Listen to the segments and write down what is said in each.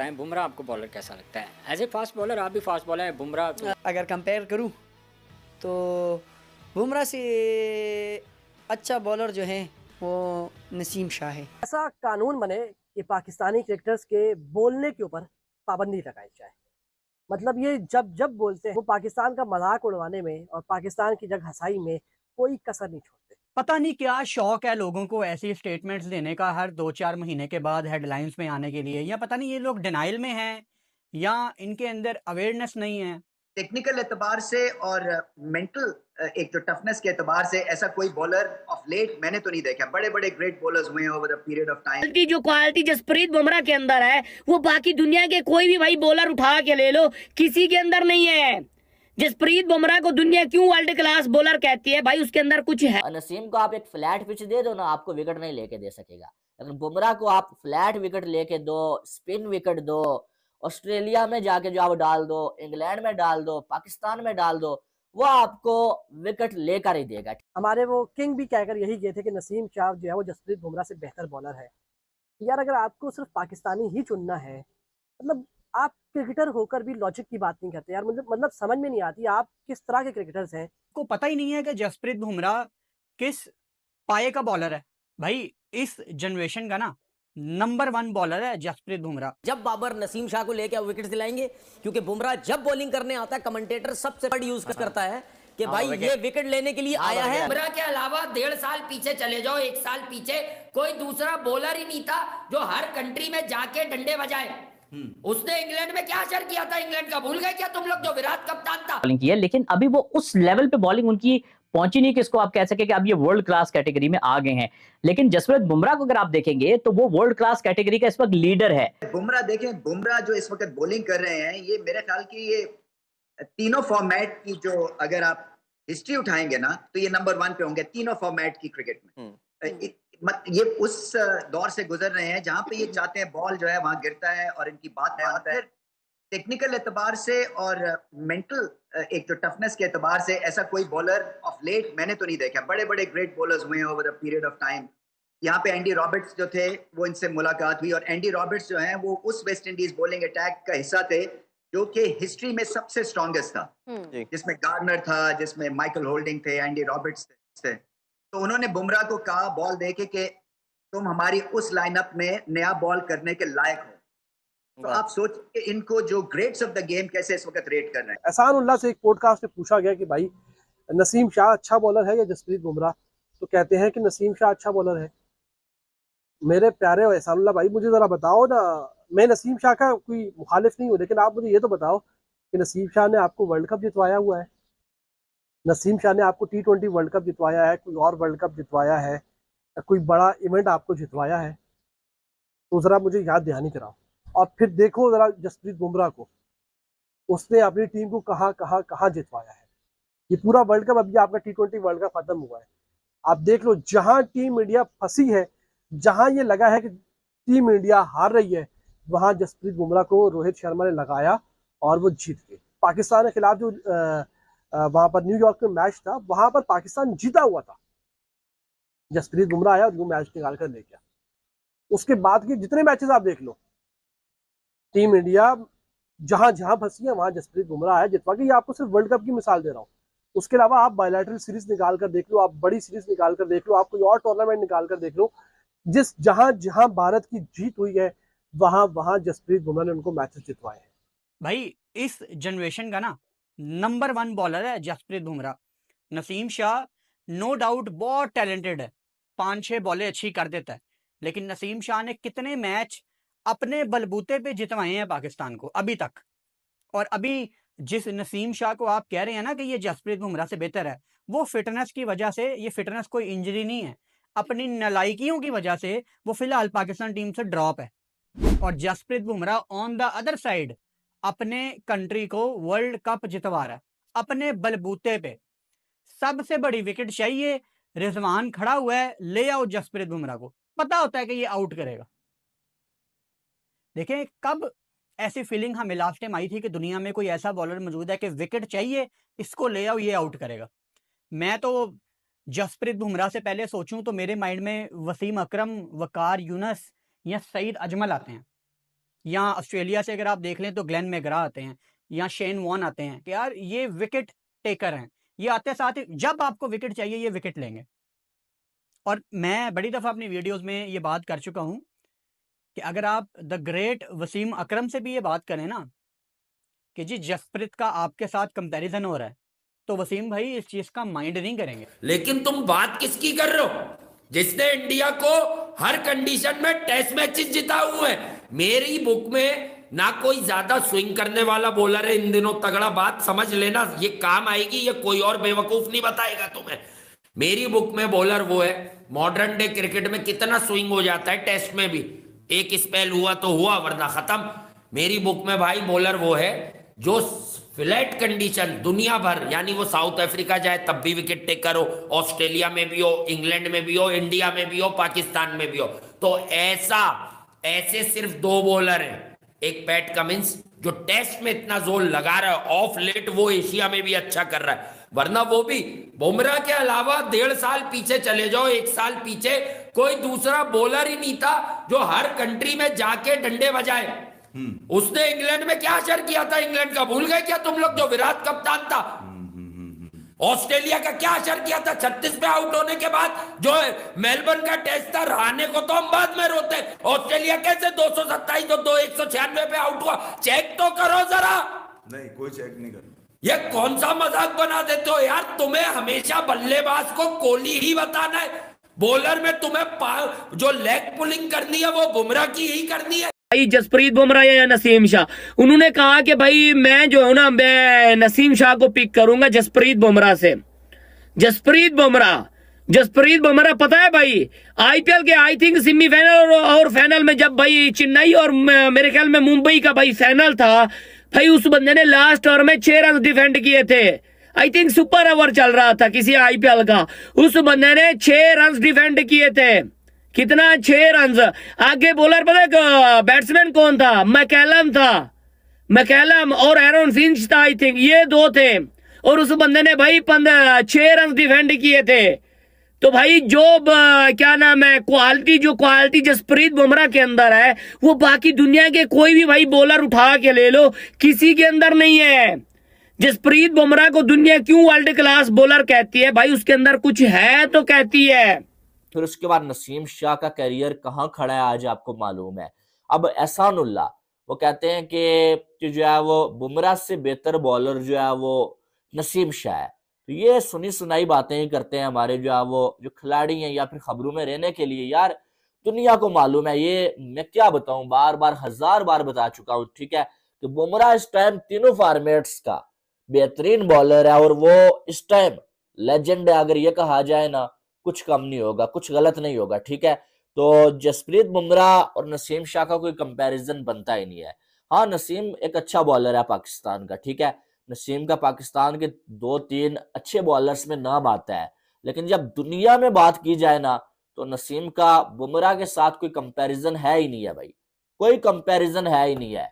लगता है बुमराह आपको बॉलर कैसा लगता है एज ए फास्ट बॉलर आप भी फास्ट बॉलर हैं बुमराह तो- अगर कंपेयर करूँ तो बुमराह से अच्छा बॉलर जो है वो नसीम शाह है ऐसा कानून बने कि पाकिस्तानी क्रिकेटर्स के बोलने के ऊपर पाबंदी लगाई जाए मतलब ये जब जब बोलते हैं वो पाकिस्तान का मजाक उड़वाने में और पाकिस्तान की जगह हसाई में कोई कसर नहीं छोड़ते पता नहीं क्या शौक है लोगों को ऐसी स्टेटमेंट्स देने का हर दो चार महीने के बाद हेडलाइंस में आने के लिए या पता नहीं ये लोग डिनाइल में हैं या इनके अंदर अवेयरनेस नहीं है टेक्निकल एतबार से और मेंटल एक जो टफनेस के एतबार से ऐसा कोई बॉलर ऑफ लेट मैंने तो नहीं देखा बड़े बड़े ग्रेट बॉलर्स हुए ओवर पीरियड ऑफ टाइम जो क्वालिटी जसप्रीत बुमराह के अंदर है वो बाकी दुनिया के कोई भी भाई बॉलर उठा के ले लो किसी के अंदर नहीं है जसप्रीत बुमराह को दुनिया क्यों वर्ल्ड क्लास बॉलर कहती है भाई उसके अंदर कुछ है नसीम को आप एक फ्लैट पिच दे दो ना आपको विकेट नहीं लेके दे सकेगा अगर बुमराह को आप फ्लैट विकेट लेके दो स्पिन विकेट दो ऑस्ट्रेलिया में जाके जो आप डाल दो इंग्लैंड में डाल दो पाकिस्तान में डाल दो वो आपको विकेट लेकर ही देगा हमारे वो किंग भी कहकर यही गए थे कि नसीम शाह जो है वो जसप्रीत बुमराह से बेहतर बॉलर है यार अगर आपको सिर्फ पाकिस्तानी ही चुनना है मतलब आप क्रिकेटर होकर भी लॉजिक की बात नहीं करते यार मतलब मतलब समझ में नहीं आती आप किस तरह के क्रिकेटर्स हैं को पता ही नहीं है कि जसप्रीत बुमराह किस पाए का बॉलर है भाई इस जनरेशन का ना नंबर वन बॉलर है जसप्रीत बुमराह जब बाबर नसीम शाह को लेकर विकेट दिलाएंगे क्योंकि बुमराह जब बॉलिंग करने आता है कमेंटेटर सबसे बड़ी यूज हाँ। करता है कि हाँ, भाई ये विकेट लेने के लिए हाँ, आया है बुमराह के अलावा डेढ़ साल पीछे चले जाओ एक साल पीछे कोई दूसरा बॉलर ही नहीं था जो हर कंट्री में जाके डंडे बजाए हम्म। उसने इंग्लैंड में क्या असर किया था इंग्लैंड का भूल गए क्या तुम लोग जो तो विराट कप्तान था बॉलिंग किया लेकिन अभी वो उस लेवल पे बॉलिंग उनकी पहुंची नहीं किसको आप कह सके कि अब ये वर्ल्ड क्लास कैटेगरी में आ गए हैं लेकिन जसप्रीत बुमराह को अगर आप देखेंगे तो वो वर्ल्ड क्लास कैटेगरी का इस वक्त लीडर है बुमराह देखें बुमराह जो इस वक्त बॉलिंग कर रहे हैं ये मेरे ख्याल की ये तीनों फॉर्मेट की जो अगर आप हिस्ट्री उठाएंगे ना तो ये नंबर वन पे होंगे तीनों फॉर्मेट की क्रिकेट में हम्म। मत ये उस दौर से गुजर रहे हैं जहाँ पे ये चाहते हैं बॉल जो है वहां गिरता है और इनकी बात हाँ, है और फिर टेक्निकल एतबार से और मेंटल एक तो टफनेस के एतबार से ऐसा कोई बॉलर ऑफ लेट मैंने तो नहीं देखा बड़े बड़े ग्रेट बॉलर्स हुए हैं over a period of time यहाँ पे एंडी रॉबर्ट्स जो थे वो इनसे मुलाकात हुई और एंडी रॉबर्ट्स जो है वो उस वेस्ट इंडीज बॉलिंग अटैक का हिस्सा थे जो कि हिस्ट्री में सबसे हम्म। स्ट्रॉन्गेस्ट था जिसमें गार्नर था जिसमें माइकल होल्डिंग थे एंडी रॉबर्ट्स थे तो उन्होंने बुमराह को कहा बॉल देके के तुम हमारी उस लाइनअप में नया बॉल करने के लायक हो तो आप सोचिए इनको जो ग्रेट्स ऑफ द गेम कैसे इस वक्त रेट कर रहे हैं एहसान उल्ला से एक पॉडकास्ट में पूछा गया कि भाई नसीम शाह अच्छा बॉलर है या जसप्रीत बुमराह तो कहते हैं कि नसीम शाह अच्छा बॉलर है मेरे प्यारे एहसानुल्ला भाई मुझे ज़रा बताओ ना मैं नसीम शाह का कोई मुखालिफ नहीं हूँ लेकिन आप मुझे ये तो बताओ कि नसीम शाह ने आपको वर्ल्ड कप जितवाया हुआ है नसीम शाह ने आपको टी ट्वेंटी वर्ल्ड कप जितवाया है कोई और वर्ल्ड कप जितवाया है कोई बड़ा इवेंट आपको जितवाया है तो ज़रा मुझे याद दहानी कराओ और फिर देखो ज़रा जसप्रीत बुमराह को उसने अपनी टीम को कहाँ कहाँ कहाँ जितवाया है ये पूरा वर्ल्ड कप अभी आपका टी ट्वेंटी वर्ल्ड कप खत्म हुआ है आप देख लो जहाँ टीम इंडिया फंसी है जहाँ ये लगा है कि टीम इंडिया हार रही है वहाँ जसप्रीत बुमराह को रोहित शर्मा ने लगाया और वो जीत गए पाकिस्तान के खिलाफ जो आ, वहां पर न्यूयॉर्क में मैच था वहां पर पाकिस्तान जीता हुआ था जसप्रीत बुमराह आया और वो मैच निकाल कर ले गया उसके बाद के जितने मैचेस आप देख लो टीम इंडिया जहां जहां फंसी है वहां जसप्रीत बुमराह आया जितवा के आपको सिर्फ वर्ल्ड कप की मिसाल दे रहा हूँ उसके अलावा आप बायोलेटरल सीरीज निकाल कर देख लो आप बड़ी सीरीज निकाल कर देख लो आप कोई और टूर्नामेंट निकाल कर देख लो जिस जहां जहां भारत की जीत हुई है वहां वहां जसप्रीत बुमराह ने उनको मैचेस जितवाए हैं भाई इस जनरेशन का ना नंबर वन बॉलर है जसप्रीत बुमराह नसीम शाह नो डाउट बहुत टैलेंटेड है पांच छह बॉले अच्छी कर देता है लेकिन नसीम शाह ने कितने मैच अपने बलबूते पे जितवाए हैं पाकिस्तान को अभी तक और अभी जिस नसीम शाह को आप कह रहे हैं ना कि ये जसप्रीत बुमराह से बेहतर है वो फिटनेस की वजह से ये फिटनेस कोई इंजरी नहीं है अपनी नलाइकियों की वजह से वो फिलहाल पाकिस्तान टीम से ड्रॉप है और Jasprit Bumrah on the other side अपने कंट्री को वर्ल्ड कप जितवा रहा है अपने बलबूते पे सबसे बड़ी विकेट चाहिए रिजवान खड़ा हुआ है ले आओ जसप्रीत बुमराह को पता होता है कि ये आउट करेगा देखें कब ऐसी फीलिंग हमें लास्ट टाइम आई थी कि दुनिया में कोई ऐसा बॉलर मौजूद है कि विकेट चाहिए इसको ले आओ ये आउट करेगा मैं तो जसप्रीत बुमराह से पहले सोचूं तो मेरे माइंड में वसीम अकरम वकार यूनस या सईद अजमल आते हैं यहाँ ऑस्ट्रेलिया से अगर आप देख लें तो ग्लेन मेगरा आते हैं या शेन वॉन आते हैं कि यार ये विकेट टेकर हैं ये आते साथ ही जब आपको विकेट चाहिए ये विकेट लेंगे और मैं बड़ी दफ़ा अपनी वीडियोज में ये बात कर चुका हूँ कि अगर आप द ग्रेट वसीम अकरम से भी ये बात करें ना कि जी जसप्रीत का आपके साथ कंपैरिजन हो रहा है तो वसीम भाई इस चीज़ का माइंड नहीं करेंगे लेकिन तुम बात किसकी कर रहे हो जिसने इंडिया को हर कंडीशन में टेस्ट मैचेस जिता हुए हैं मेरी बुक में ना कोई ज्यादा स्विंग करने वाला बॉलर है इन दिनों तगड़ा बात समझ लेना ये काम आएगी ये कोई और बेवकूफ नहीं बताएगा तुम्हें मेरी बुक में बॉलर वो है मॉडर्न डे क्रिकेट में कितना स्विंग हो जाता है टेस्ट में भी एक स्पेल हुआ तो हुआ वरना खत्म मेरी बुक में भाई बॉलर वो है जो फ्लैट कंडीशन दुनिया भर यानी वो साउथ अफ्रीका जाए तब भी विकेट टेकर हो ऑस्ट्रेलिया में भी हो इंग्लैंड में भी हो इंडिया में भी हो पाकिस्तान में भी हो तो ऐसा ऐसे सिर्फ दो बॉलर हैं एक पैट कमिंस जो टेस्ट में इतना जोर लगा रहा है ऑफ लेट वो एशिया में भी अच्छा कर रहा है वरना वो भी बुमराह के अलावा डेढ़ साल पीछे चले जाओ एक साल पीछे कोई दूसरा बॉलर ही नहीं था जो हर कंट्री में जाके डंडे बजाए हम्म। उसने इंग्लैंड में क्या असर किया था इंग्लैंड का भूल गए क्या तुम लोग जो विराट कप्तान था ऑस्ट्रेलिया का क्या असर किया था छत्तीस में आउट होने के बाद जो मेलबर्न का टेस्ट था रहने को तो हम बाद में रोते ऑस्ट्रेलिया कैसे दो सौ सत्ताईस दो एक सौ छियानवे पे आउट हुआ चेक तो करो जरा नहीं कोई चेक नहीं करना ये कौन सा मजाक बना देते हो यार तुम्हें हमेशा बल्लेबाज को कोहली ही बताना है बॉलर में तुम्हें जो लेग पुलिंग करनी है वो बुमराह की ही करनी है भाई जसप्रीत बुमराह या नसीम शाह उन्होंने कहा कि भाई मैं जो हूं ना मैं नसीम शाह को पिक करूंगा जसप्रीत बुमराह से जसप्रीत बुमराह जसप्रीत बुमराह पता है भाई आईपीएल के आई थिंक सेमीफाइनल और, और फाइनल में जब भाई चेन्नई और मेरे ख्याल में मुंबई का भाई फाइनल था भाई उस बंदे ने लास्ट ओवर में छह रन डिफेंड किए थे आई थिंक सुपर ओवर चल रहा था किसी आईपीएल का उस बंदे ने छह रन डिफेंड किए थे कितना छह रन आगे बॉलर पता बैट्समैन कौन था मैकेलम था मैकेलम और एरोन फिंच था आई थिंक ये दो थे और उस बंदे ने भाई छह रन डिफेंड किए थे तो भाई जो क्या नाम है क्वालिटी जो क्वालिटी जसप्रीत बुमराह के अंदर है वो बाकी दुनिया के कोई भी भाई बॉलर उठा के ले लो किसी के अंदर नहीं है जसप्रीत बुमराह को दुनिया क्यों वर्ल्ड क्लास बॉलर कहती है भाई उसके अंदर कुछ है तो कहती है फिर उसके बाद नसीम शाह का करियर कहाँ खड़ा है आज आपको मालूम है अब एहसानुल्ला वो कहते हैं कि जो है वो बुमराह से बेहतर बॉलर जो है वो नसीम शाह है तो ये सुनी सुनाई बातें ही करते हैं हमारे जो है वो जो खिलाड़ी हैं या फिर खबरों में रहने के लिए यार दुनिया को मालूम है ये मैं क्या बताऊं बार बार हजार बार बता चुका हूँ ठीक है कि बुमराह इस टाइम तीनों फॉर्मेट्स का बेहतरीन बॉलर है और वो इस टाइम लेजेंड है अगर ये कहा जाए ना कुछ कम नहीं होगा कुछ गलत नहीं होगा ठीक है तो जसप्रीत बुमराह और नसीम शाह का कोई कंपैरिजन बनता ही नहीं है हाँ नसीम एक अच्छा बॉलर है पाकिस्तान का ठीक है नसीम का पाकिस्तान के दो तीन अच्छे बॉलर्स में नाम आता है लेकिन जब दुनिया में बात की जाए ना तो नसीम का बुमराह के साथ कोई कंपैरिजन है ही नहीं है भाई कोई कंपैरिजन है ही नहीं है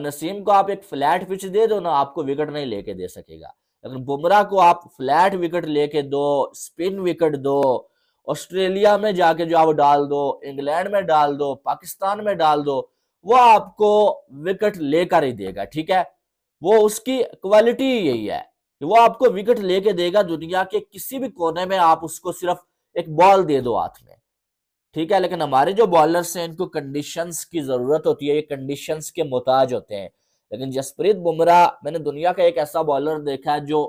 नसीम को आप एक फ्लैट पिच दे दो ना आपको विकेट नहीं लेके दे सकेगा अगर बुमराह को आप फ्लैट विकेट लेके दो स्पिन विकेट दो ऑस्ट्रेलिया में जाके जो आप डाल दो इंग्लैंड में डाल दो पाकिस्तान में डाल दो वो आपको विकेट लेकर ही देगा ठीक है वो उसकी क्वालिटी यही है वो आपको विकेट लेके देगा दुनिया के किसी भी कोने में आप उसको सिर्फ एक बॉल दे दो हाथ में ठीक है लेकिन हमारे जो बॉलर्स हैं इनको कंडीशंस की जरूरत होती है ये कंडीशंस के मोहताज होते हैं लेकिन जसप्रीत बुमराह मैंने दुनिया का एक ऐसा बॉलर देखा है जो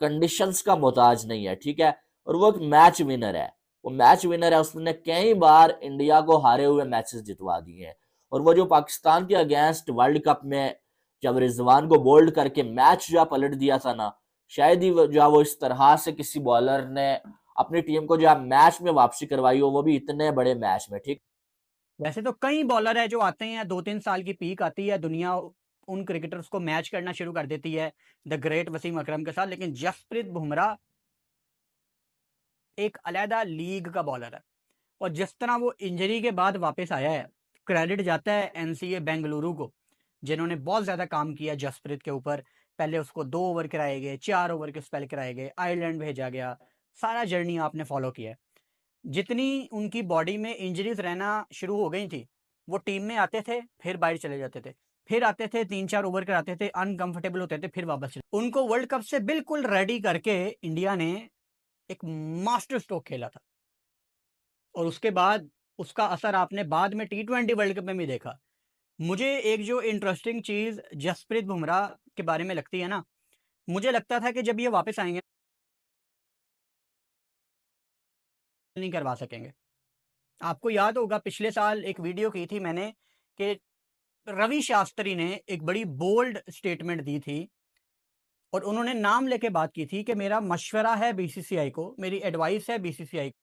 कंडीशंस का मोहताज नहीं है ठीक है और वो एक मैच विनर है वो मैच विनर है उसने कई बार इंडिया को हारे हुए मैचेस जितवा दिए हैं और वो जो पाकिस्तान के अगेंस्ट वर्ल्ड कप में जब रिजवान को बोल्ड करके मैच जो पलट दिया था ना शायद ही जो वो इस तरह से किसी बॉलर ने अपनी टीम को जो मैच में वापसी करवाई हो वो भी इतने बड़े मैच में ठीक वैसे तो कई बॉलर है जो आते हैं दो तीन साल की पीक आती है दुनिया उन क्रिकेटर्स को मैच करना शुरू कर देती है द ग्रेट वसीम अकरम के साथ लेकिन जसप्रीत बुमराह एक अलहदा लीग का बॉलर है और जिस तरह वो इंजरी के बाद वापस आया है क्रेडिट जाता है एनसीए बेंगलुरु को जिन्होंने बहुत ज़्यादा काम किया जसप्रीत के ऊपर पहले उसको दो ओवर कराए गए चार ओवर के स्पेल कराए गए आयरलैंड भेजा गया सारा जर्नी आपने फॉलो किया जितनी उनकी बॉडी में इंजरीज रहना शुरू हो गई थी वो टीम में आते थे फिर बाहर चले जाते थे फिर आते थे तीन चार ओवर कराते थे अनकंफर्टेबल होते थे फिर वापस चले उनको वर्ल्ड कप से बिल्कुल रेडी करके इंडिया ने एक मास्टर स्ट्रोक खेला था और उसके बाद उसका असर आपने बाद में टी ट्वेंटी वर्ल्ड कप में भी देखा मुझे एक जो इंटरेस्टिंग चीज़ जसप्रीत बुमराह के बारे में लगती है ना मुझे लगता था कि जब ये वापस आएंगे नहीं करवा सकेंगे आपको याद होगा पिछले साल एक वीडियो की थी मैंने कि रवि शास्त्री ने एक बड़ी बोल्ड स्टेटमेंट दी थी और उन्होंने नाम लेके बात की थी कि मेरा मशवरा है बीसीसीआई को मेरी एडवाइस है बीसीसीआई